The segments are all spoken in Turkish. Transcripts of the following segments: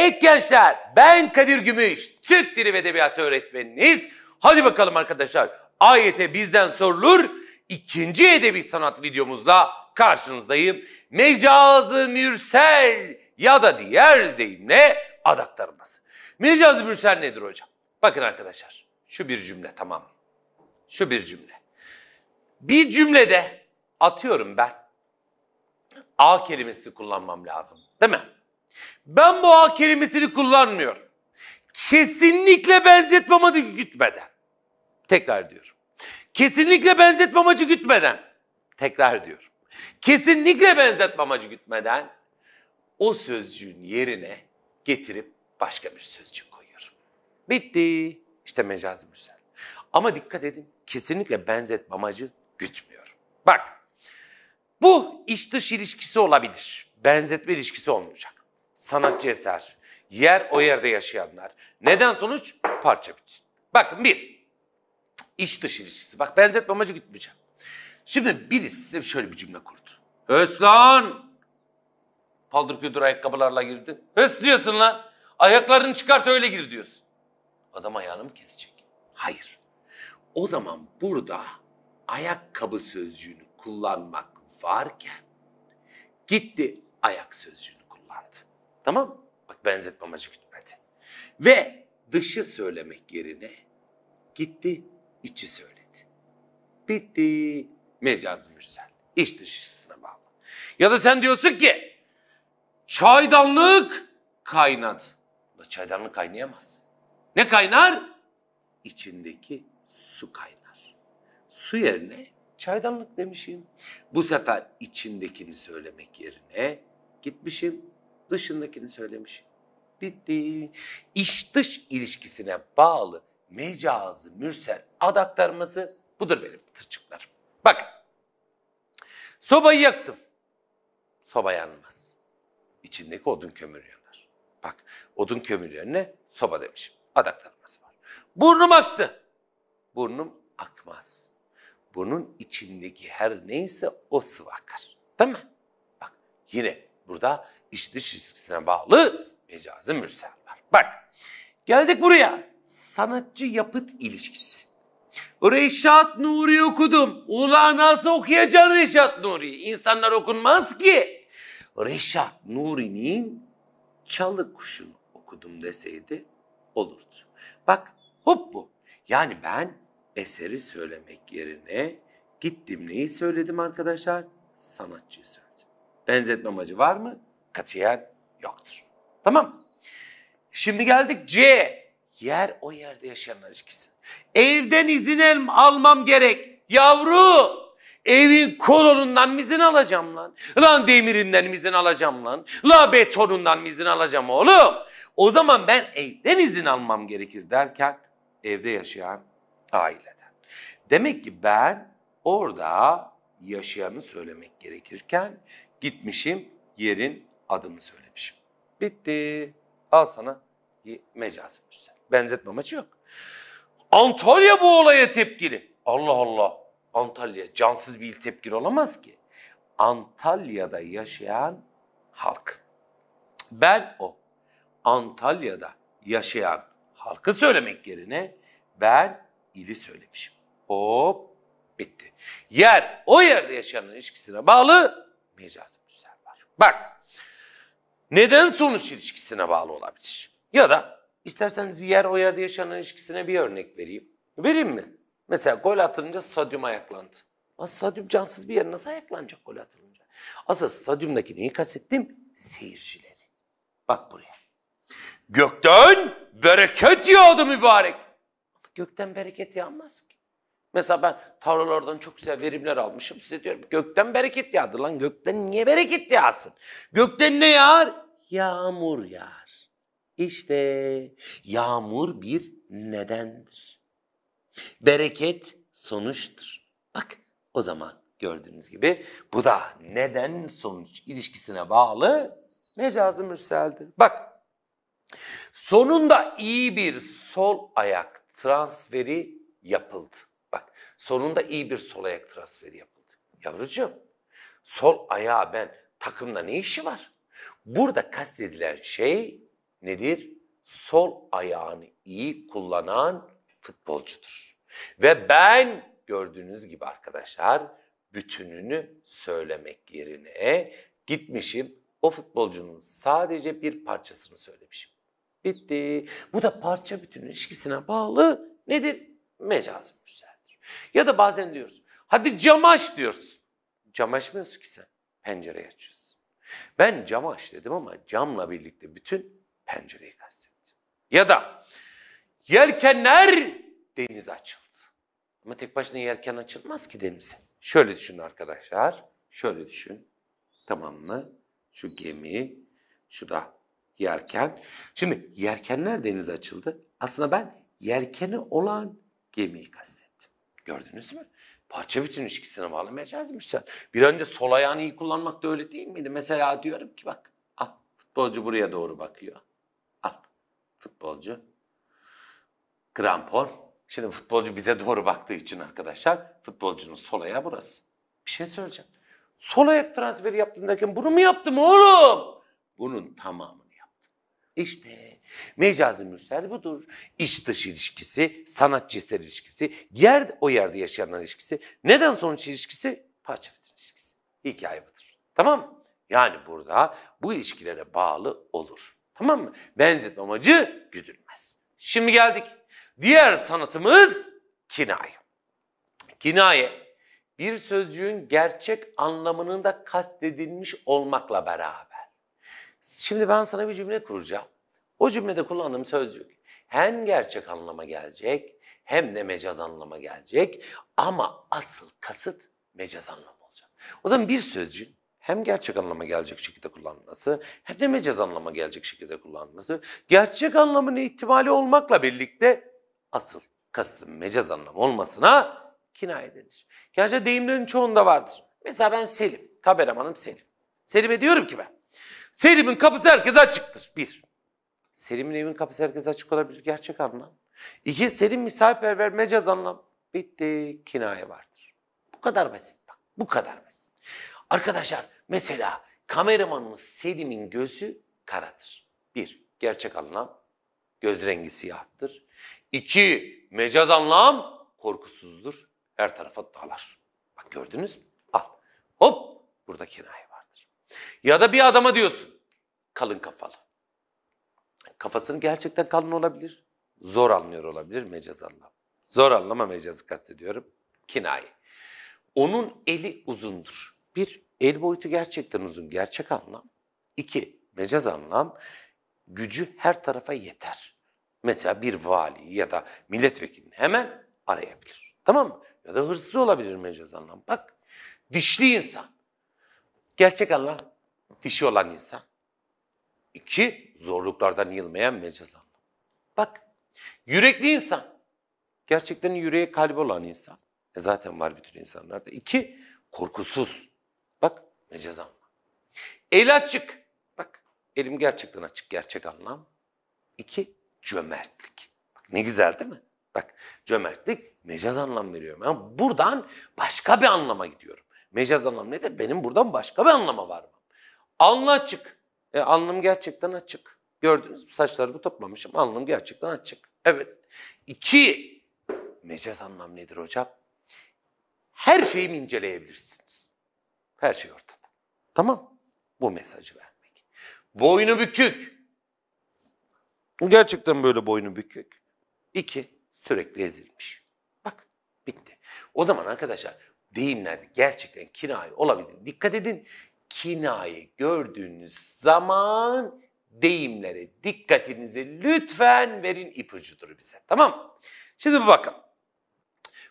Evet gençler ben Kadir Gümüş, Türk Dili ve Edebiyatı öğretmeniniz. Hadi bakalım arkadaşlar AYT bizden sorulur. ikinci edebi sanat videomuzla karşınızdayım. Mecazı mürsel ya da diğer deyimle adaklarımız. Mecazı mürsel nedir hocam? Bakın arkadaşlar şu bir cümle tamam. Şu bir cümle. Bir cümlede atıyorum ben A kelimesi kullanmam lazım değil mi? Ben bu hak kelimesini kullanmıyorum. Kesinlikle benzetme amacı gütmeden. Tekrar diyorum. Kesinlikle benzetme amacı gütmeden. Tekrar diyorum. Kesinlikle benzetme amacı gütmeden o sözcüğün yerine getirip başka bir sözcük koyuyorum. Bitti. İşte mecazi müsel. Ama dikkat edin kesinlikle benzetme amacı gütmüyor. Bak bu iç dış ilişkisi olabilir. Benzetme ilişkisi olmayacak sanatçı eser. Yer o yerde yaşayanlar. Neden sonuç? Parça biçim. Bakın bir, iş dış ilişkisi. Bak benzetme amacı gitmeyeceğim. Şimdi birisi size şöyle bir cümle kurdu. Özlan! Paldır küldür ayakkabılarla girdi. Hös diyorsun lan. Ayaklarını çıkart öyle gir diyorsun. Adam ayağını mı kesecek? Hayır. O zaman burada ayakkabı sözcüğünü kullanmak varken gitti ayak sözcüğünü kullandı. Tamam Bak benzetme amacı gütmedi. Ve dışı söylemek yerine gitti içi söyledi. Bitti. Mecaz mürsel. İç dışısına bağlı. Ya da sen diyorsun ki çaydanlık kaynadı. Çaydanlık kaynayamaz. Ne kaynar? İçindeki su kaynar. Su yerine çaydanlık demişim. Bu sefer içindekini söylemek yerine gitmişim dışındakini söylemiş. Bitti. İş dış ilişkisine bağlı mecazı mürsel adaktarması budur benim tırçıklarım. Bakın. Sobayı yaktım. Soba yanmaz. İçindeki odun kömür yanar. Bak odun kömür yerine soba demişim. Adaktarması var. Burnum aktı. Burnum akmaz. Bunun içindeki her neyse o sıvı akar. Değil mi? Bak yine burada iç dış ilişkisine bağlı mecazi mürsel var. Bak geldik buraya sanatçı yapıt ilişkisi. Reşat Nuri okudum. Ulan nasıl okuyacaksın Reşat Nuri? İnsanlar okunmaz ki. Reşat Nuri'nin çalı kuşunu okudum deseydi olurdu. Bak hop bu. Yani ben eseri söylemek yerine gittim neyi söyledim arkadaşlar? Sanatçıyı söyledim. Benzetme amacı var mı? katiyen yoktur. Tamam. Şimdi geldik C. Yer o yerde yaşayanlar ilişkisi. Evden izin almam gerek. Yavru evin kolonundan izin alacağım lan? Lan demirinden izin alacağım lan? La betonundan izin alacağım oğlum? O zaman ben evden izin almam gerekir derken evde yaşayan aileden. Demek ki ben orada yaşayanı söylemek gerekirken gitmişim yerin adımı söylemişim. Bitti. Al sana mecazi müstel. Benzetme maçı yok. Antalya bu olaya tepkili. Allah Allah. Antalya cansız bir il tepkili olamaz ki. Antalya'da yaşayan halk. Ben o. Antalya'da yaşayan halkı söylemek yerine ben ili söylemişim. Hop bitti. Yer o yerde yaşayanın ilişkisine bağlı mecazi müstel var. Bak neden sonuç ilişkisine bağlı olabilir. Ya da isterseniz yer o yerde yaşanan ilişkisine bir örnek vereyim. Vereyim mi? Mesela gol atılınca stadyum ayaklandı. Aslında stadyum cansız bir yer nasıl ayaklanacak gol atılınca? Asıl stadyumdaki neyi kastettim? Seyircileri. Bak buraya. Gökten bereket yağdı mübarek. Gökten bereket yağmaz ki. Mesela ben tarlalardan çok güzel verimler almışım. Size diyorum gökten bereket yağdı lan. Gökten niye bereket yağsın? Gökten ne yağar? Yağmur yağar. İşte yağmur bir nedendir. Bereket sonuçtur. Bak o zaman gördüğünüz gibi bu da neden sonuç ilişkisine bağlı mecazi mürseldir. Bak sonunda iyi bir sol ayak transferi yapıldı. Sonunda iyi bir sol ayak transferi yapıldı. Yavrucuğum sol ayağa ben takımda ne işi var? Burada kastedilen şey nedir? Sol ayağını iyi kullanan futbolcudur. Ve ben gördüğünüz gibi arkadaşlar bütününü söylemek yerine gitmişim o futbolcunun sadece bir parçasını söylemişim. Bitti. Bu da parça bütün ilişkisine bağlı nedir? Mecazi mücadele. Ya da bazen diyoruz hadi cam aç diyoruz. Cam açmıyorsun ki sen pencereyi açıyorsun. Ben cam aç dedim ama camla birlikte bütün pencereyi kastettim. Ya da yelkenler deniz açıldı. Ama tek başına yelken açılmaz ki denize. Şöyle düşün arkadaşlar. Şöyle düşün. Tamam mı? Şu gemi, şu da yelken. Şimdi yelkenler denize açıldı. Aslında ben yelkeni olan gemiyi kastettim. Gördünüz mü? Parça bütün ilişkisine bağlı mecaz mürsel. Bir önce sol ayağını iyi kullanmak da öyle değil miydi? Mesela diyorum ki bak ah futbolcu buraya doğru bakıyor. Ah futbolcu. Grampon. Şimdi futbolcu bize doğru baktığı için arkadaşlar futbolcunun sol ayağı burası. Bir şey söyleyeceğim. Sol ayak transferi yaptığındayken bunu mu yaptım oğlum? Bunun tamam. İşte mecazi mürsel budur. İç dış ilişkisi, sanatçısal ilişkisi, yer o yerde yaşayanlar ilişkisi. Neden sonuç ilişkisi? Parça bütün ilişkisi. Hikaye budur. Tamam Yani burada bu ilişkilere bağlı olur. Tamam mı? Benzetme amacı güdülmez. Şimdi geldik. Diğer sanatımız kinaye. Kinaye bir sözcüğün gerçek anlamının da kastedilmiş olmakla beraber Şimdi ben sana bir cümle kuracağım. O cümlede kullandığım sözcük hem gerçek anlama gelecek hem de mecaz anlama gelecek ama asıl kasıt mecaz anlamı olacak. O zaman bir sözcüğün hem gerçek anlama gelecek şekilde kullanılması hem de mecaz anlama gelecek şekilde kullanılması gerçek anlamının ihtimali olmakla birlikte asıl kasıtın mecaz anlamı olmasına kinaye denir. Gerçi deyimlerin çoğunda vardır. Mesela ben Selim, kameramanım Selim. Selim'e diyorum ki ben, Selim'in kapısı herkese açıktır. Bir. Selim'in evin kapısı herkese açık olabilir. Gerçek anlam. İki. Selim misafirperver mecaz anlam. Bitti. Kinaye vardır. Bu kadar basit. Bak, bu kadar basit. Arkadaşlar mesela kameramanımız Selim'in gözü karadır. Bir. Gerçek anlam. Göz rengi siyahtır. İki. Mecaz anlam korkusuzdur. Her tarafa dağlar. Bak gördünüz mü? Al. Hop. Burada kinaye ya da bir adama diyorsun kalın kafalı. Kafasının gerçekten kalın olabilir. Zor anlıyor olabilir mecaz anlam. Zor anlama mecazı kastediyorum. Kinayi. Onun eli uzundur. Bir, el boyutu gerçekten uzun. Gerçek anlam. İki, mecaz anlam. Gücü her tarafa yeter. Mesela bir vali ya da milletvekilini hemen arayabilir. Tamam mı? Ya da hırsız olabilir mecaz anlam. Bak, dişli insan. Gerçek Allah dişi olan insan. İki, zorluklardan yılmayan mecaz Allah. Bak, yürekli insan. Gerçekten yüreğe kalbi olan insan. E zaten var bütün insanlarda. İki, korkusuz. Bak, mecaz Allah. El açık. Bak, elim gerçekten açık, gerçek anlam. İki, cömertlik. Bak ne güzel değil mi? Bak, cömertlik mecaz anlam veriyorum. Yani buradan başka bir anlama gidiyorum. Mecaz anlam ne de benim buradan başka bir anlama var mı? Anlı açık. E, anlam gerçekten açık. Gördünüz mü bu toplamışım. Anlam gerçekten açık. Evet. İki, mecaz anlam nedir hocam? Her şeyi inceleyebilirsiniz. Her şey ortada. Tamam Bu mesajı vermek. Boynu bükük. Gerçekten böyle boynu bükük. İki, sürekli ezilmiş. Bak bitti. O zaman arkadaşlar deyimlerde gerçekten kinayi olabilir. Dikkat edin kinayi gördüğünüz zaman deyimlere dikkatinizi lütfen verin ipucudur bize. Tamam mı? Şimdi bir bakın.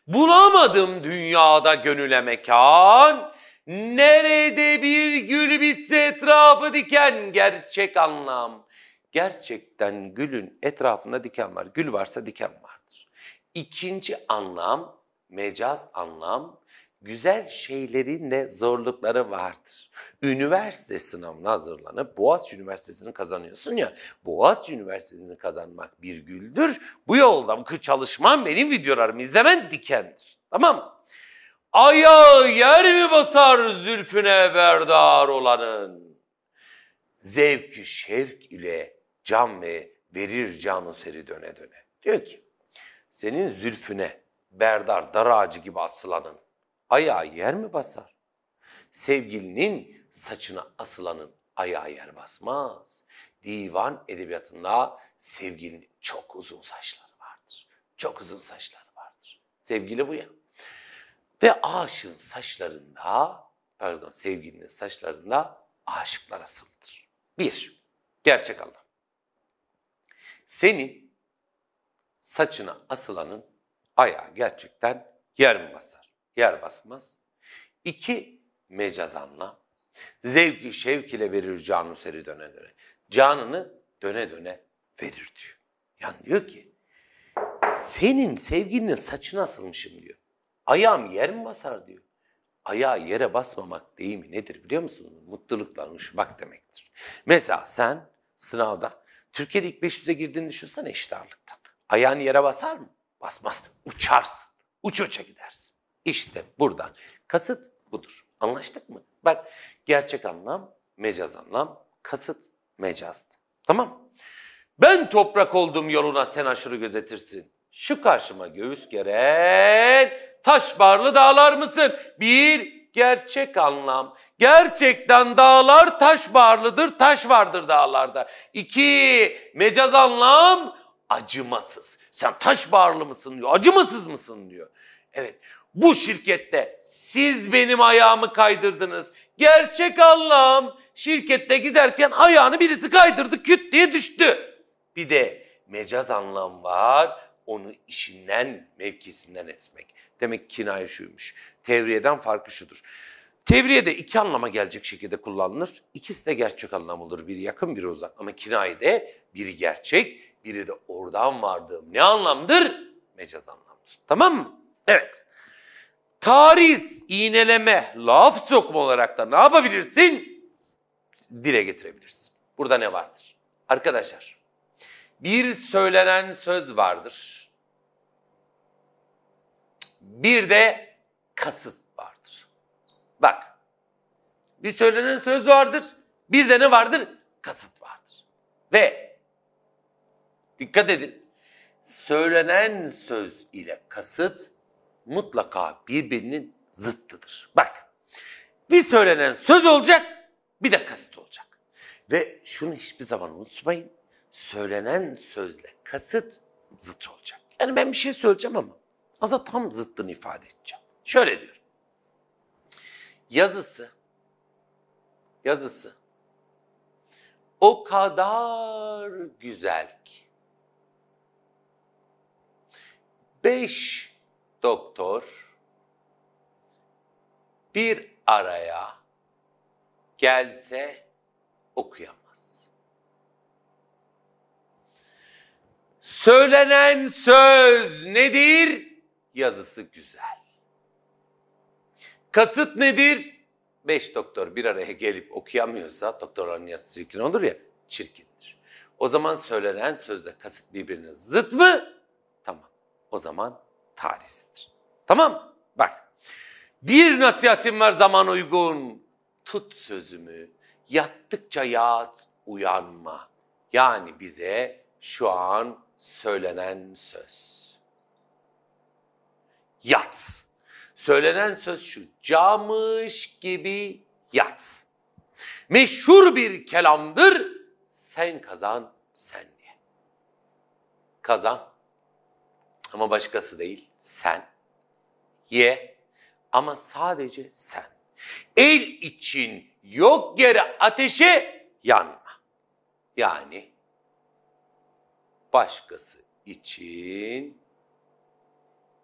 Bulamadım dünyada gönüle mekan, nerede bir gül bitse etrafı diken gerçek anlam. Gerçekten gülün etrafında diken var. Gül varsa diken vardır. İkinci anlam, mecaz anlam, güzel şeylerin de zorlukları vardır. Üniversite sınavına hazırlanıp Boğaziçi Üniversitesi'ni kazanıyorsun ya. Boğaziçi Üniversitesi'ni kazanmak bir güldür. Bu yolda çalışman benim videolarımı izlemen dikendir. Tamam mı? Ayağı yer mi basar zülfüne berdar olanın? Zevki şevk ile can ve verir canı seri döne döne. Diyor ki senin zülfüne berdar dar ağacı gibi asılanın ayağı yer mi basar? Sevgilinin saçına asılanın ayağı yer basmaz. Divan edebiyatında sevgilinin çok uzun saçları vardır. Çok uzun saçları vardır. Sevgili bu ya. Ve aşığın saçlarında, pardon sevgilinin saçlarında aşıklar asıldır. Bir, gerçek anlam. Senin saçına asılanın ayağı gerçekten yer mi basar? yer basmaz. İki, mecaz anlam. Zevki şevk ile verir canı seri döne döne. Canını döne döne verir diyor. Yani diyor ki senin sevgilinin saçını asılmışım diyor. Ayağım yer mi basar diyor. Ayağı yere basmamak deyimi nedir biliyor musunuz? Mutlulukla uyuşmak demektir. Mesela sen sınavda Türkiye'de ilk 500'e girdiğini düşünsene eşit ağırlıktan. Ayağını yere basar mı? Basmaz. Uçarsın. Uç uça gidersin. İşte buradan. Kasıt budur. Anlaştık mı? Bak gerçek anlam, mecaz anlam, kasıt, mecazdı. Tamam Ben toprak oldum yoluna sen aşırı gözetirsin. Şu karşıma göğüs geren taş barlı dağlar mısın? Bir gerçek anlam. Gerçekten dağlar taş barlıdır, taş vardır dağlarda. İki mecaz anlam acımasız. Sen taş barlı mısın diyor, acımasız mısın diyor. Evet bu şirkette siz benim ayağımı kaydırdınız. Gerçek Allah'ım şirkette giderken ayağını birisi kaydırdı küt diye düştü. Bir de mecaz anlam var onu işinden mevkisinden etmek. Demek ki kinaye şuymuş. Tevriyeden farkı şudur. Tevriye de iki anlama gelecek şekilde kullanılır. İkisi de gerçek anlam olur. Biri yakın biri uzak. Ama kinayede biri gerçek, biri de oradan vardığım ne anlamdır? Mecaz anlamdır. Tamam mı? Evet tariz, iğneleme, laf sokma olarak da ne yapabilirsin? Dile getirebilirsin. Burada ne vardır? Arkadaşlar, bir söylenen söz vardır. Bir de kasıt vardır. Bak, bir söylenen söz vardır. Bir de ne vardır? Kasıt vardır. Ve dikkat edin, söylenen söz ile kasıt mutlaka birbirinin zıttıdır. Bak bir söylenen söz olacak bir de kasıt olacak. Ve şunu hiçbir zaman unutmayın. Söylenen sözle kasıt zıt olacak. Yani ben bir şey söyleyeceğim ama aslında tam zıttını ifade edeceğim. Şöyle diyorum. Yazısı, yazısı o kadar güzel ki. Beş doktor bir araya gelse okuyamaz. Söylenen söz nedir? Yazısı güzel. Kasıt nedir? Beş doktor bir araya gelip okuyamıyorsa doktorların yazısı çirkin olur ya çirkindir. O zaman söylenen sözle kasıt birbirine zıt mı? Tamam. O zaman tanesidir. Tamam Bak bir nasihatim var zaman uygun. Tut sözümü yattıkça yat uyanma. Yani bize şu an söylenen söz. Yat. Söylenen söz şu camış gibi yat. Meşhur bir kelamdır. Sen kazan sen diye. Kazan ama başkası değil sen. Ye ama sadece sen. El için yok yere ateşe yanma. Yani başkası için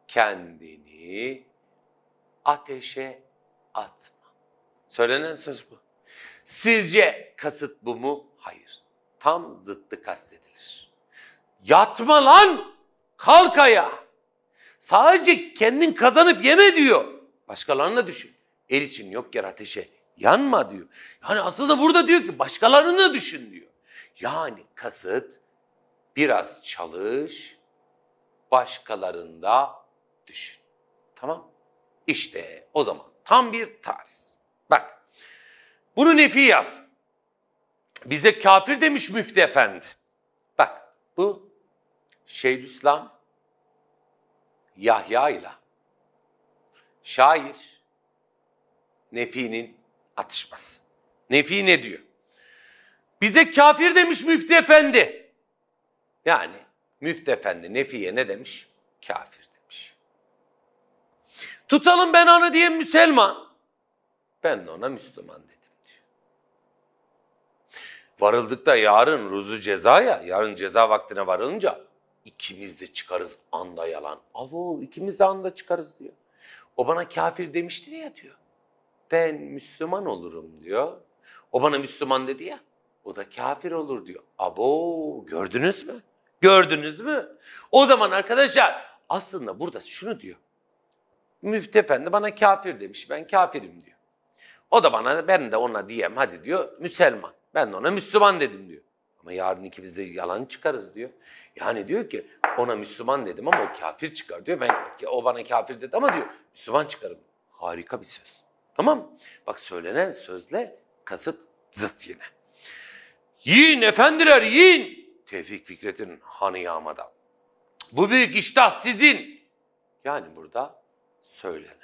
kendini ateşe atma. Söylenen söz bu. Sizce kasıt bu mu? Hayır. Tam zıttı kastedilir. Yatma lan! Kalk ayağa! Sadece kendin kazanıp yeme diyor. Başkalarını da düşün. El için yok yer ateşe yanma diyor. Yani aslında burada diyor ki başkalarını da düşün diyor. Yani kasıt biraz çalış, başkalarında düşün. Tamam? İşte o zaman tam bir tarz. Bak bunu Nefi yazdı. Bize kafir demiş müftü efendi. Bak bu Şeyhülislam Yahya ile şair Nefi'nin atışması. Nefi ne diyor? Bize kafir demiş müftü efendi. Yani müftü efendi Nefi'ye ne demiş? Kafir demiş. Tutalım ben onu diye Müslüman. Ben de ona Müslüman dedim diyor. Varıldıkta yarın ruzu cezaya, yarın ceza vaktine varılınca ikimiz de çıkarız anda yalan. Avo ikimiz de anda çıkarız diyor. O bana kafir demişti ya diyor. Ben Müslüman olurum diyor. O bana Müslüman dedi ya. O da kafir olur diyor. Abo gördünüz mü? Gördünüz mü? O zaman arkadaşlar aslında burada şunu diyor. Müftü efendi bana kafir demiş. Ben kafirim diyor. O da bana ben de ona diyem hadi diyor Müslüman. Ben de ona Müslüman dedim diyor. Ama yarın ikimiz de yalan çıkarız diyor. Yani diyor ki ona Müslüman dedim ama o kafir çıkar diyor. Ben o bana kafir dedi ama diyor Müslüman çıkarım. Harika bir söz. Tamam Bak söylenen sözle kasıt zıt yine. Yiyin efendiler yiyin. Tevfik Fikret'in hanı yağmadan. Bu büyük iştah sizin. Yani burada söylenen.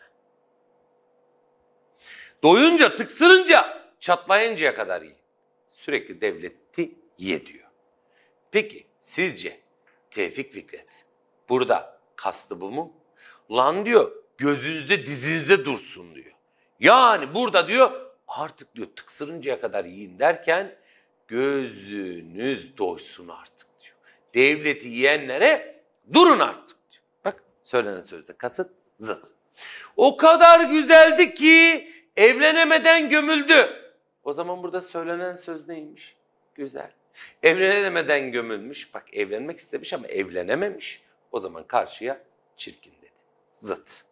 Doyunca, tıksırınca, çatlayıncaya kadar yiyin. Sürekli devlet ye diyor. Peki sizce Tevfik Fikret burada kastı bu mu? Lan diyor gözünüzde dizinize dursun diyor. Yani burada diyor artık diyor tıksırıncaya kadar yiyin derken gözünüz doysun artık diyor. Devleti yiyenlere durun artık diyor. Bak söylenen sözde kasıt zıt. O kadar güzeldi ki evlenemeden gömüldü. O zaman burada söylenen söz neymiş? Güzel. Evlenemeden gömülmüş. Bak evlenmek istemiş ama evlenememiş. O zaman karşıya çirkin dedi. Zıt.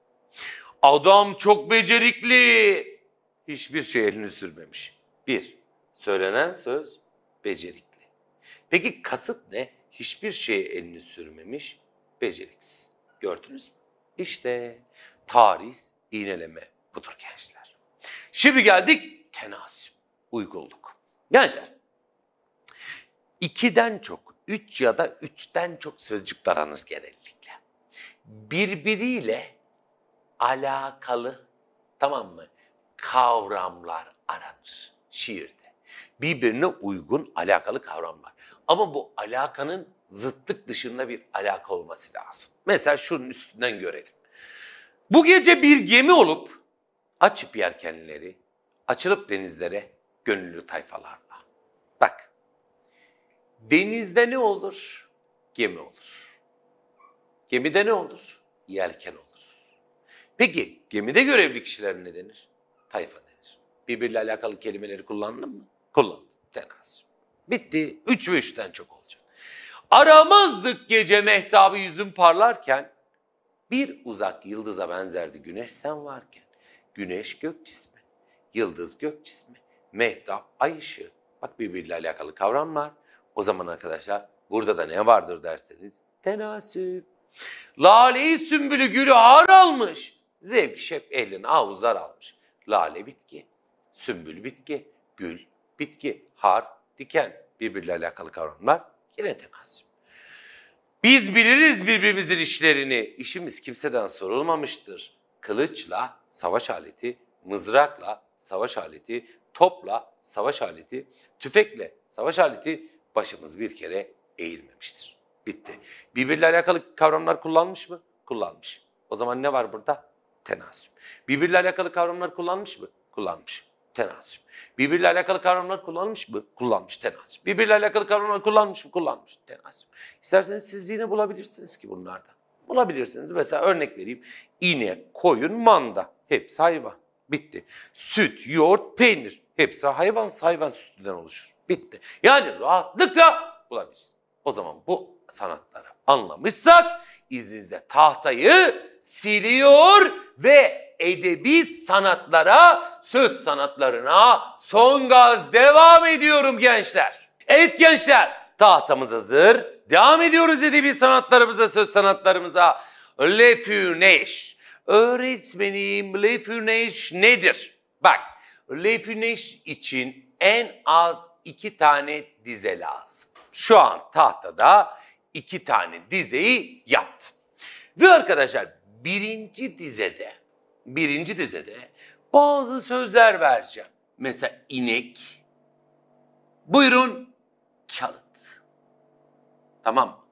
Adam çok becerikli. Hiçbir şey elini sürmemiş. Bir, söylenen söz becerikli. Peki kasıt ne? Hiçbir şeye elini sürmemiş, beceriksiz. Gördünüz mü? İşte tarih, iğneleme budur gençler. Şimdi geldik tenasüp, uygulluk. Gençler ikiden çok, üç ya da üçten çok sözcük aranır genellikle. Birbiriyle alakalı, tamam mı? Kavramlar aranır şiirde. Birbirine uygun alakalı kavramlar. Ama bu alakanın zıtlık dışında bir alaka olması lazım. Mesela şunun üstünden görelim. Bu gece bir gemi olup açıp yerkenleri açılıp denizlere gönüllü tayfalarla. Bak Denizde ne olur? Gemi olur. Gemide ne olur? Yelken olur. Peki gemide görevli kişiler ne denir? Tayfa denir. Birbiriyle alakalı kelimeleri kullandın mı? Kullandım. Tenaz. Bitti. Üç ve üçten çok olacak. Aramazdık gece mehtabı yüzün parlarken, bir uzak yıldıza benzerdi güneş sen varken. Güneş gök cismi, yıldız gök cismi, mehtap ay ışığı. Bak birbiriyle alakalı kavramlar. O zaman arkadaşlar burada da ne vardır derseniz tenasüp. Laleyi sümbülü gülü ağır almış. Zevk şef elin avuzlar almış. Lale bitki, sümbül bitki, gül bitki, har diken birbiriyle alakalı kavramlar yine tenasüp. Biz biliriz birbirimizin işlerini. İşimiz kimseden sorulmamıştır. Kılıçla savaş aleti, mızrakla savaş aleti, topla savaş aleti, tüfekle savaş aleti, başımız bir kere eğilmemiştir. Bitti. Birbiriyle alakalı kavramlar kullanmış mı? Kullanmış. O zaman ne var burada? Tenasüp. Birbiriyle alakalı kavramlar kullanmış mı? Kullanmış. Tenasüp. Birbiriyle alakalı kavramlar kullanmış mı? Kullanmış. Tenasüp. Birbiriyle alakalı kavramlar kullanmış mı? Kullanmış. Tenasüp. İsterseniz siz yine bulabilirsiniz ki bunlardan. Bulabilirsiniz. Mesela örnek vereyim. İnek, koyun, manda. Hepsi hayvan. Bitti. Süt, yoğurt, peynir. Hepsi hayvan, hayvan sütünden oluşur. Bitti. Yani rahatlıkla bulabilirsin. O zaman bu sanatları anlamışsak izninizle tahtayı siliyor ve edebi sanatlara, söz sanatlarına son gaz devam ediyorum gençler. Evet gençler, tahtamız hazır. Devam ediyoruz edebi sanatlarımıza, söz sanatlarımıza. Le Funeş. Öğretmenim Le Funeş nedir? Bak, Le Funeş için en az iki tane dize lazım. Şu an tahtada iki tane dizeyi yaptım. Ve arkadaşlar birinci dizede, birinci dizede bazı sözler vereceğim. Mesela inek, buyurun kağıt. Tamam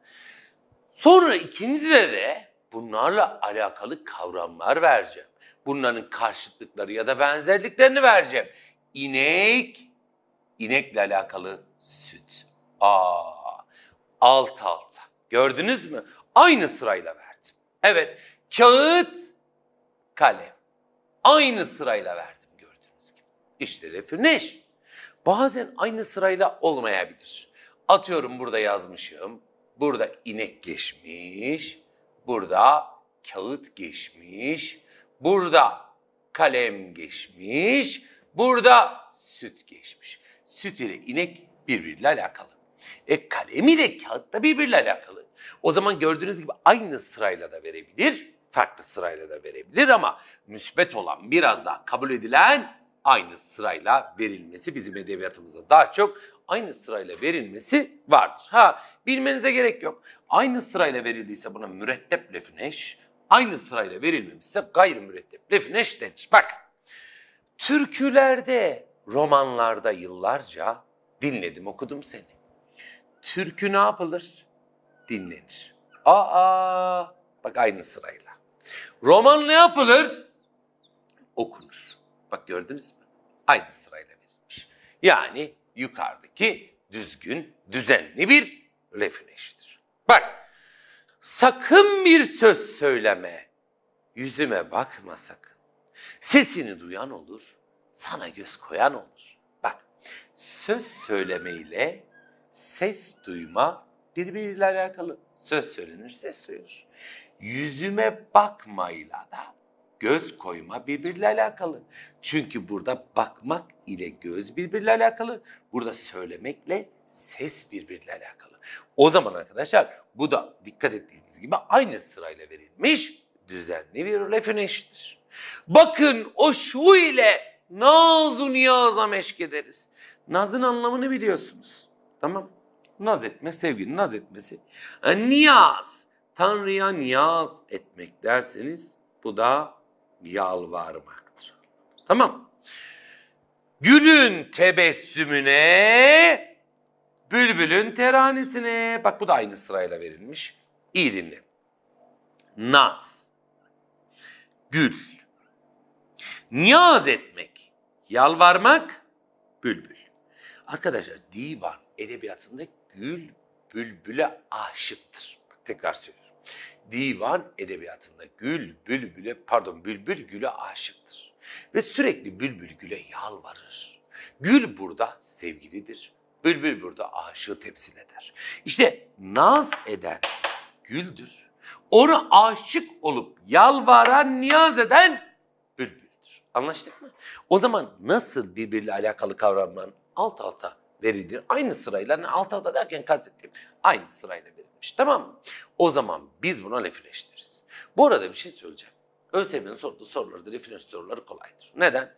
Sonra ikinci dizede bunlarla alakalı kavramlar vereceğim. Bunların karşıtlıkları ya da benzerliklerini vereceğim. İnek, inekle alakalı süt. Aa, alt alta. Gördünüz mü? Aynı sırayla verdim. Evet, kağıt, kalem. Aynı sırayla verdim gördüğünüz gibi. İşte refüneş. Bazen aynı sırayla olmayabilir. Atıyorum burada yazmışım. Burada inek geçmiş. Burada kağıt geçmiş. Burada kalem geçmiş. Burada süt geçmiş süt ile inek birbiriyle alakalı. E kalem ile kağıt da birbiriyle alakalı. O zaman gördüğünüz gibi aynı sırayla da verebilir, farklı sırayla da verebilir ama müsbet olan biraz daha kabul edilen aynı sırayla verilmesi bizim edebiyatımızda daha çok aynı sırayla verilmesi vardır. Ha bilmenize gerek yok. Aynı sırayla verildiyse buna mürettep lefineş, aynı sırayla verilmemişse gayrimürettep lefineş denir. Bak türkülerde romanlarda yıllarca dinledim okudum seni. Türkü ne yapılır? Dinlenir. Aa bak aynı sırayla. Roman ne yapılır? Okunur. Bak gördünüz mü? Aynı sırayla verilmiş. Yani yukarıdaki düzgün, düzenli bir refüneştir. Bak sakın bir söz söyleme. Yüzüme bakma sakın. Sesini duyan olur sana göz koyan olur. Bak söz söyleme ile ses duyma birbiriyle alakalı. Söz söylenir, ses duyulur. Yüzüme bakmayla da göz koyma birbiriyle alakalı. Çünkü burada bakmak ile göz birbiriyle alakalı. Burada söylemekle ses birbiriyle alakalı. O zaman arkadaşlar bu da dikkat ettiğiniz gibi aynı sırayla verilmiş düzenli bir refün Bakın o şu ile nazu niyaza meşk ederiz. Nazın anlamını biliyorsunuz. Tamam. Naz etme, sevginin naz etmesi. Niyaz, Tanrı'ya niyaz etmek derseniz bu da yalvarmaktır. Tamam. Gülün tebessümüne, bülbülün teranesine. Bak bu da aynı sırayla verilmiş. İyi dinle. Naz, gül, niyaz etmek, Yalvarmak bülbül. Arkadaşlar divan edebiyatında gül bülbüle aşıktır. tekrar söylüyorum. Divan edebiyatında gül bülbüle pardon bülbül güle aşıktır. Ve sürekli bülbül güle yalvarır. Gül burada sevgilidir. Bülbül burada aşığı temsil eder. İşte naz eden güldür. Ona aşık olup yalvaran niyaz eden Anlaştık mı? O zaman nasıl birbiriyle alakalı kavramların alt alta verilir? Aynı sırayla ne hani alt alta derken kastettiğim aynı sırayla verilmiş. Tamam mı? O zaman biz buna lefileştiririz. Bu arada bir şey söyleyeceğim. ÖSYM'nin sorduğu soruları da lefileş soruları kolaydır. Neden?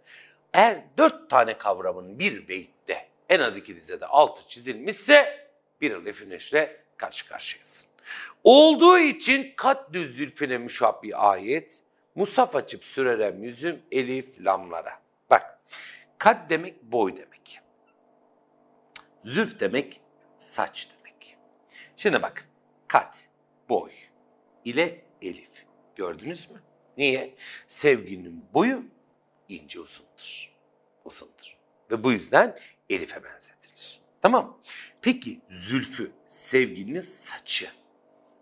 Eğer dört tane kavramın bir beyitte en az iki dizede altı çizilmişse bir lefileşle karşı karşıyasın. Olduğu için kat düz zülfüne müşabbi ayet Musaf açıp sürerem yüzüm elif lamlara. Bak kat demek boy demek. Zülf demek saç demek. Şimdi bakın kat, boy ile elif. Gördünüz mü? Niye? Sevginin boyu ince uzundur. Uzundur. Ve bu yüzden Elif'e benzetilir. Tamam Peki zülfü, sevginin saçı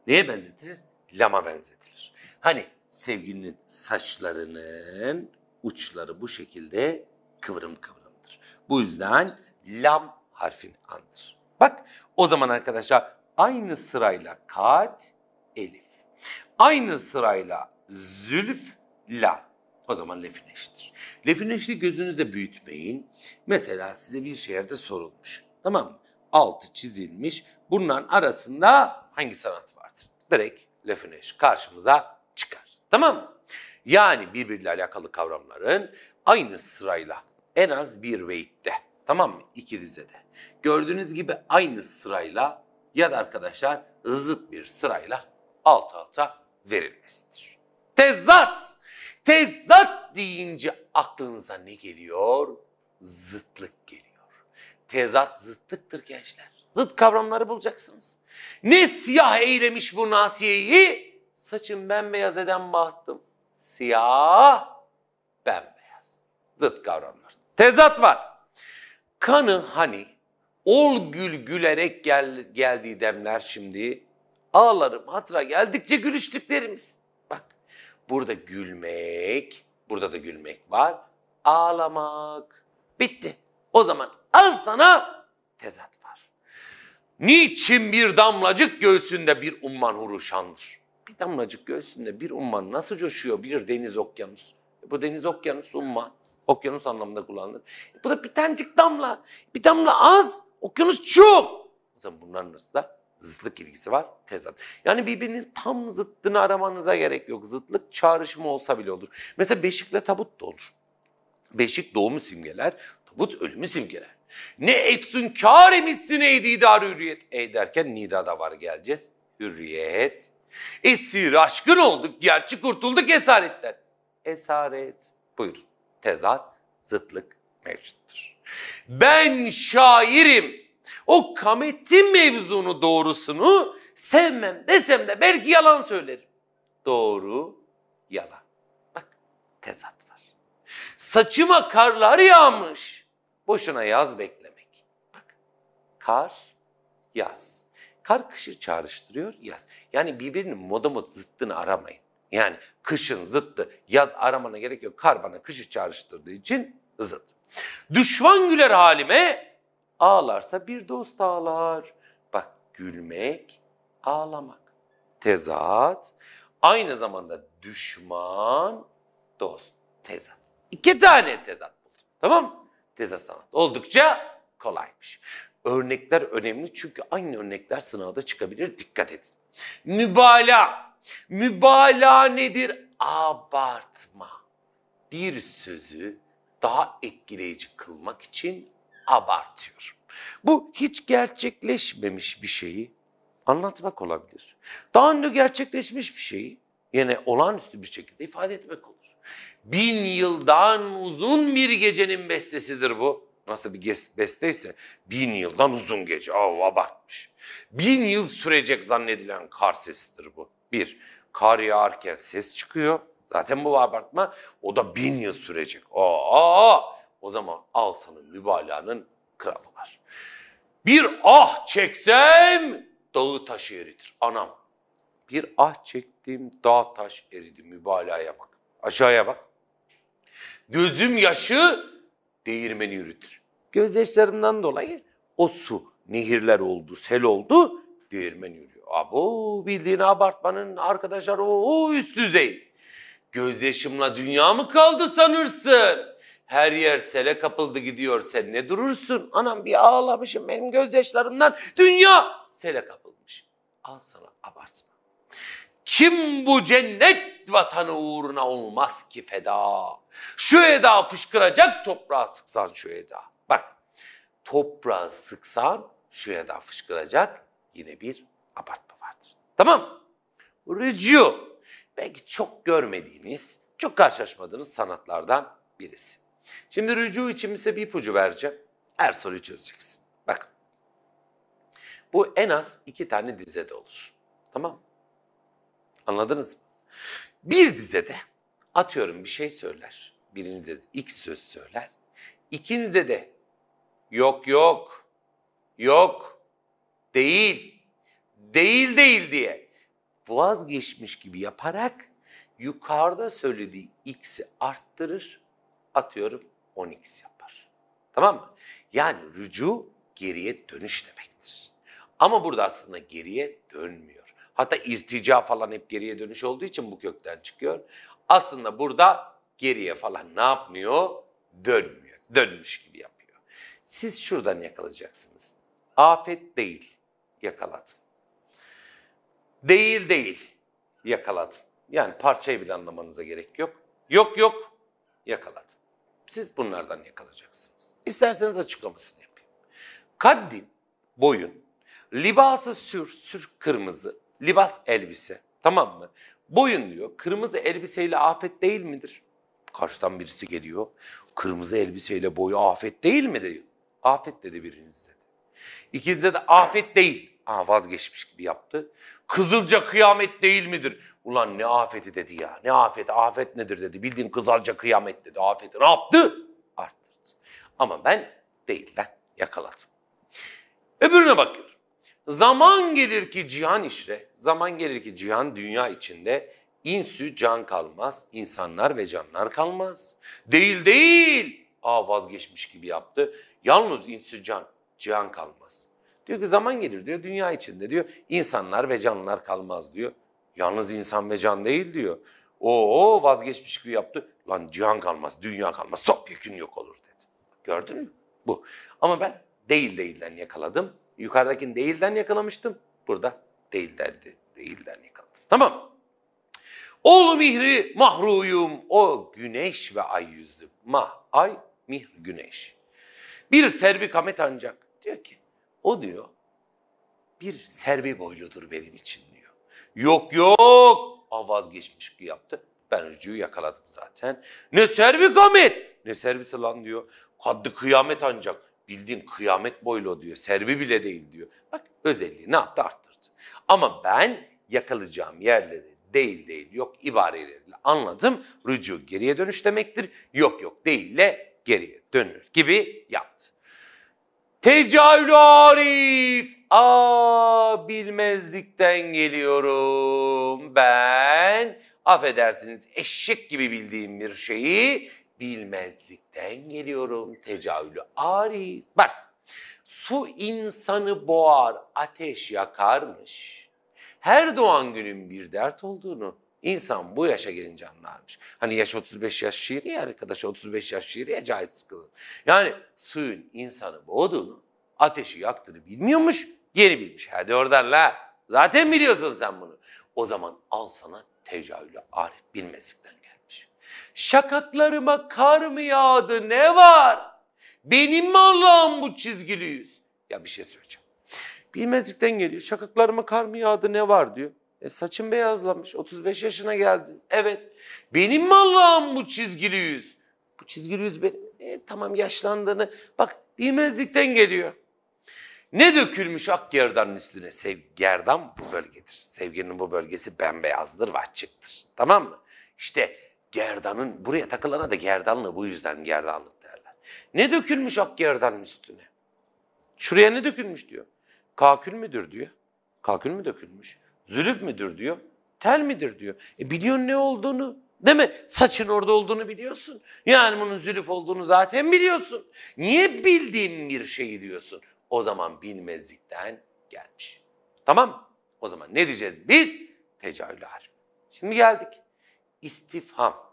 neye benzetilir? Lama benzetilir. Hani sevgilinin saçlarının uçları bu şekilde kıvrım kıvrımdır. Bu yüzden lam harfini andır. Bak o zaman arkadaşlar aynı sırayla kat, elif. Aynı sırayla zülf, la. O zaman lefineştir. Lefineşli gözünüzde büyütmeyin. Mesela size bir şehirde sorulmuş. Tamam mı? Altı çizilmiş. Bunların arasında hangi sanat vardır? Direkt lefineş karşımıza çıkar. Tamam Yani birbiriyle alakalı kavramların aynı sırayla en az bir weightte. Tamam mı? İki dizede. Gördüğünüz gibi aynı sırayla ya da arkadaşlar zıt bir sırayla alt alta verilmesidir. Tezat! Tezat deyince aklınıza ne geliyor? Zıtlık geliyor. Tezat zıtlıktır gençler. Zıt kavramları bulacaksınız. Ne siyah eylemiş bu nasiyeyi saçım bembeyaz eden bahtım. Siyah, bembeyaz. Zıt kavramlar. Tezat var. Kanı hani, ol gül gülerek gel, geldiği demler şimdi. Ağlarım hatıra geldikçe gülüştüklerimiz. Bak burada gülmek, burada da gülmek var. Ağlamak. Bitti. O zaman al sana tezat var. Niçin bir damlacık göğsünde bir umman huruşandır? bir damlacık göğsünde bir umman nasıl coşuyor bir deniz okyanus. E, bu deniz okyanus umman Okyanus anlamında kullanılır. E, bu da bir tanecik damla. Bir damla az. Okyanus çok. O zaman bunların arasında zıtlık ilgisi var. Tezat. Yani birbirinin tam zıttını aramanıza gerek yok. Zıtlık çağrışımı olsa bile olur. Mesela beşikle tabut da olur. Beşik doğumu simgeler, tabut ölümü simgeler. Ne efsun kâr emişsin ey hürriyet. Ey derken nida da var geleceğiz. Hürriyet, Esir aşkın olduk, gerçi kurtulduk esaretten. Esaret, buyurun, tezat, zıtlık mevcuttur. Ben şairim. O kametin mevzunu doğrusunu sevmem desem de belki yalan söylerim. Doğru, yalan. Bak tezat var. Saçıma karlar yağmış. Boşuna yaz beklemek. Bak kar, yaz kar kışı çağrıştırıyor yaz. Yani birbirinin mod zıttını aramayın. Yani kışın zıttı, yaz aramana gerek yok. Kar bana kışı çağrıştırdığı için zıt. Düşman güler halime, ağlarsa bir dost ağlar. Bak gülmek, ağlamak. Tezat, aynı zamanda düşman, dost, tezat. İki tane tezat buldum. Tamam mı? Tezat sanat. Oldukça kolaymış örnekler önemli çünkü aynı örnekler sınavda çıkabilir dikkat edin. Mübalağa. Mübalağa nedir? Abartma. Bir sözü daha etkileyici kılmak için abartıyor. Bu hiç gerçekleşmemiş bir şeyi anlatmak olabilir. Daha önce gerçekleşmiş bir şeyi yine olağanüstü bir şekilde ifade etmek olur. Bin yıldan uzun bir gecenin bestesidir bu nasıl bir besteyse bin yıldan uzun gece. Av abartmış. Bin yıl sürecek zannedilen kar sesidir bu. Bir, kar yağarken ses çıkıyor. Zaten bu abartma. O da bin yıl sürecek. Aa, o zaman al sana mübalağanın kralı var. Bir ah çeksem dağı taşı eritir. Anam bir ah çektim dağ taş eridi mübalağaya bak. Aşağıya bak. Gözüm yaşı değirmeni yürütür. Gözyaşlarından dolayı o su nehirler oldu, sel oldu, değirmen yürüyor. Abo bildiğin abartmanın arkadaşlar o, o üst düzey. Gözyaşımla dünya mı kaldı sanırsın? Her yer sele kapıldı gidiyor sen ne durursun? Anam bir ağlamışım benim gözyaşlarımdan dünya sele kapılmış. Al sana abartma. Kim bu cennet vatanı uğruna olmaz ki feda. Şu eda fışkıracak toprağa sıksan şu eda. Bak toprağı sıksan şu eda fışkıracak yine bir abartma vardır. Tamam Rücu belki çok görmediğiniz, çok karşılaşmadığınız sanatlardan birisi. Şimdi rücu için size bir ipucu vereceğim. Her soruyu çözeceksin. Bak bu en az iki tane dizede olur. Tamam mı? Anladınız mı? Bir dizede atıyorum bir şey söyler. Birinize de ilk söz söyler. İkinize de yok yok, yok, değil, değil değil diye boğaz geçmiş gibi yaparak yukarıda söylediği x'i arttırır. Atıyorum 10x yapar. Tamam mı? Yani rücu geriye dönüş demektir. Ama burada aslında geriye dönmüyor. Hatta irtica falan hep geriye dönüş olduğu için bu kökten çıkıyor. Aslında burada geriye falan ne yapmıyor? Dönmüyor. Dönmüş gibi yapıyor. Siz şuradan yakalayacaksınız. Afet değil. Yakaladım. Değil değil. Yakaladım. Yani parçayı bile anlamanıza gerek yok. Yok yok. Yakaladım. Siz bunlardan yakalayacaksınız. İsterseniz açıklamasını yapayım. Kaddin boyun, libası sür, sür kırmızı, Libas elbise. Tamam mı? Boyun diyor. Kırmızı elbiseyle afet değil midir? Karşıdan birisi geliyor. Kırmızı elbiseyle boyu afet değil mi diyor. Afet dedi biriniz dedi. İkinize de afet değil. Aa vazgeçmiş gibi yaptı. Kızılca kıyamet değil midir? Ulan ne afeti dedi ya. Ne afet, afet nedir dedi. Bildiğin kızılca kıyamet dedi. Afeti ne yaptı? Arttırdı. Ama ben değil lan yakaladım. Öbürüne bakıyorum. Zaman gelir ki cihan işte, zaman gelir ki cihan dünya içinde insü can kalmaz, insanlar ve canlar kalmaz. Değil değil, aa vazgeçmiş gibi yaptı. Yalnız insü can, cihan kalmaz. Diyor ki zaman gelir diyor, dünya içinde diyor, insanlar ve canlar kalmaz diyor. Yalnız insan ve can değil diyor. Oo vazgeçmiş gibi yaptı. Lan cihan kalmaz, dünya kalmaz, topyekun yok olur dedi. Gördün mü? Bu. Ama ben değil değilden yakaladım. Yukarıdakini değilden yakalamıştım. Burada değilden, değilden yakaladım. Tamam. Oğlu mihri mahruyum. O güneş ve ay yüzlü. Ma ay, mihr, güneş. Bir serbi kamet ancak. Diyor ki o diyor bir serbi boyludur benim için diyor. Yok yok. A vazgeçmiş yaptı. Ben ucuyu yakaladım zaten. Ne serbi kamet ne servisi lan diyor. Kaddı kıyamet ancak bildiğin kıyamet boylu diyor. Servi bile değil diyor. Bak özelliği ne yaptı arttırdı. Ama ben yakalayacağım yerleri değil değil yok ibareleriyle anladım. Rücu geriye dönüş demektir. Yok yok değille geriye dönür gibi yaptı. Tecavül arif. A bilmezlikten geliyorum ben. Affedersiniz eşek gibi bildiğim bir şeyi Bilmezlikten geliyorum. Tecavülü ari. Bak su insanı boğar, ateş yakarmış. Her doğan günün bir dert olduğunu insan bu yaşa gelince anlarmış. Hani yaş 35 yaş şiiri ya arkadaş 35 yaş şiiri ya Cahit Sıkılır. Yani suyun insanı boğduğunu, ateşi yaktığını bilmiyormuş, yeni bilmiş. Hadi oradan la. Zaten biliyorsun sen bunu. O zaman al sana tecavülü arif bilmezlikten Şakaklarıma kar mı yağdı ne var? Benim mi Allah'ım bu çizgili yüz? Ya bir şey söyleyeceğim. Bilmezlikten geliyor. Şakaklarıma kar mı yağdı ne var diyor. E saçım beyazlamış 35 yaşına geldi. Evet benim mi Allah'ım bu çizgili yüz? Bu çizgili yüz benim. E, tamam yaşlandığını bak bilmezlikten geliyor. Ne dökülmüş ak gerdanın üstüne? Sev, gerdan bu bölgedir. Sevginin bu bölgesi bembeyazdır, vahçıktır. Tamam mı? İşte Gerdanın, buraya takılana da gerdanlı bu yüzden gerdanlık derler. Ne dökülmüş ak gerdanın üstüne? Şuraya ne dökülmüş diyor. Kakül müdür diyor. Kakül mü dökülmüş? Zülüf müdür diyor. Tel midir diyor. E biliyorsun ne olduğunu. Değil mi? Saçın orada olduğunu biliyorsun. Yani bunun zülüf olduğunu zaten biliyorsun. Niye bildiğin bir şeyi diyorsun? O zaman bilmezlikten gelmiş. Tamam O zaman ne diyeceğiz biz? Tecavül harfi. Şimdi geldik. İstifham.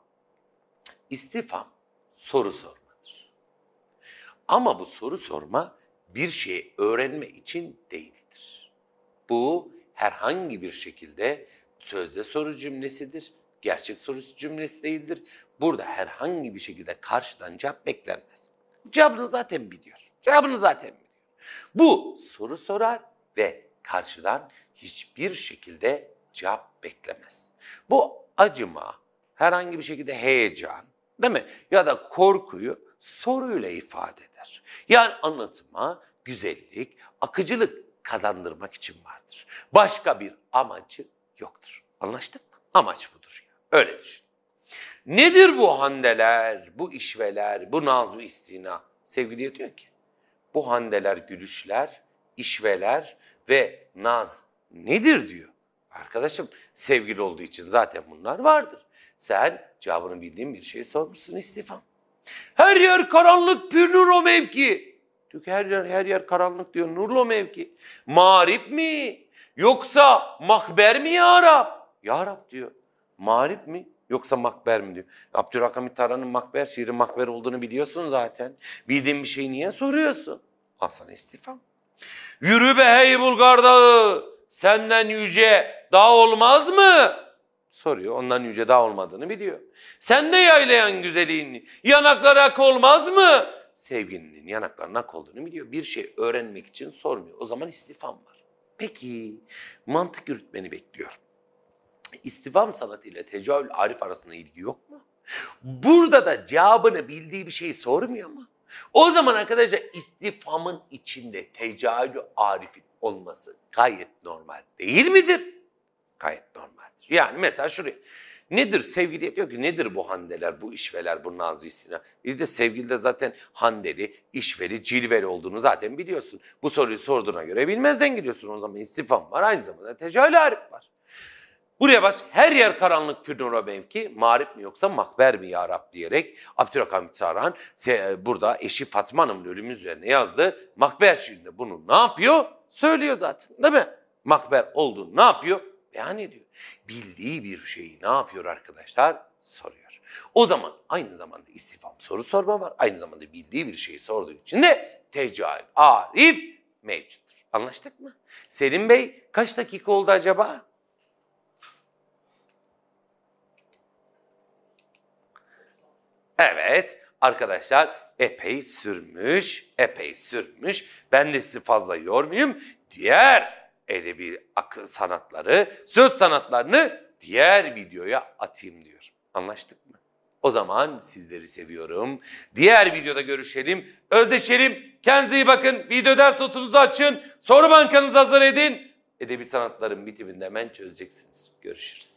İstifam soru sormadır. Ama bu soru sorma bir şeyi öğrenme için değildir. Bu herhangi bir şekilde sözde soru cümlesidir, gerçek soru cümlesi değildir. Burada herhangi bir şekilde karşıdan cevap beklenmez. Cevabını zaten biliyor. Cevabını zaten biliyor. Bu soru sorar ve karşıdan hiçbir şekilde cevap beklemez. Bu acıma, herhangi bir şekilde heyecan, Değil mi? Ya da korkuyu soruyla ifade eder. Yani anlatıma güzellik, akıcılık kazandırmak için vardır. Başka bir amacı yoktur. Anlaştık mı? Amaç budur. Yani. Öyle düşün. Nedir bu handeler, bu işveler, bu nazu istina? Sevgili diyor ki, bu handeler, gülüşler, işveler ve naz nedir diyor. Arkadaşım sevgili olduğu için zaten bunlar vardır. Sen cevabını bildiğin bir şey sormuşsun istifam. Her yer karanlık pür nur o mevki. Çünkü her yer, her yer karanlık diyor. Nurlu o mevki. Marip mi? Yoksa makber mi ya Rab? Ya Rab diyor. Marip mi? Yoksa makber mi diyor. Abdülhakamit taranın makber şiiri makber olduğunu biliyorsun zaten. Bildiğin bir şeyi niye soruyorsun? Hasan sana istifam. Yürü be hey Bulgar dağı. Senden yüce dağ olmaz mı? Soruyor. Ondan yüce daha olmadığını biliyor. Sen de yaylayan güzelliğin yanaklara ak olmaz mı? Sevgilinin yanaklarına ak olduğunu biliyor. Bir şey öğrenmek için sormuyor. O zaman istifam var. Peki mantık yürütmeni bekliyor. İstifam sanatıyla ile tecavül arif arasında ilgi yok mu? Burada da cevabını bildiği bir şey sormuyor mu? O zaman arkadaşlar istifamın içinde tecavül arifin olması gayet normal değil midir? Gayet normal. Yani mesela şuraya. Nedir sevgiliye diyor ki nedir bu handeler, bu işveler, bu nazı istina? Bir e de sevgilide zaten handeli, işveli, cilveli olduğunu zaten biliyorsun. Bu soruyu sorduğuna göre bilmezden gidiyorsun. O zaman istifam var aynı zamanda tecahül arif var. Buraya baş her yer karanlık pürnura mevki, marip mi yoksa makber mi yarab diyerek Abdülhakamit Sarhan e, burada eşi Fatma Hanım'ın ölümü üzerine yazdı. Makber şiirinde bunu ne yapıyor? Söylüyor zaten değil mi? Makber olduğunu ne yapıyor? beyan ediyor. Bildiği bir şeyi ne yapıyor arkadaşlar? Soruyor. O zaman aynı zamanda istifam soru sorma var. Aynı zamanda bildiği bir şeyi sorduğu için de tecahül, arif mevcuttur. Anlaştık mı? Selim Bey kaç dakika oldu acaba? Evet arkadaşlar epey sürmüş, epey sürmüş. Ben de sizi fazla yormayayım. Diğer edebi akıl sanatları, söz sanatlarını diğer videoya atayım diyor. Anlaştık mı? O zaman sizleri seviyorum. Diğer videoda görüşelim, özdeşelim. Kendinize iyi bakın. Video ders notunuzu açın. Soru bankanızı hazır edin. Edebi sanatların bitiminde hemen çözeceksiniz. Görüşürüz.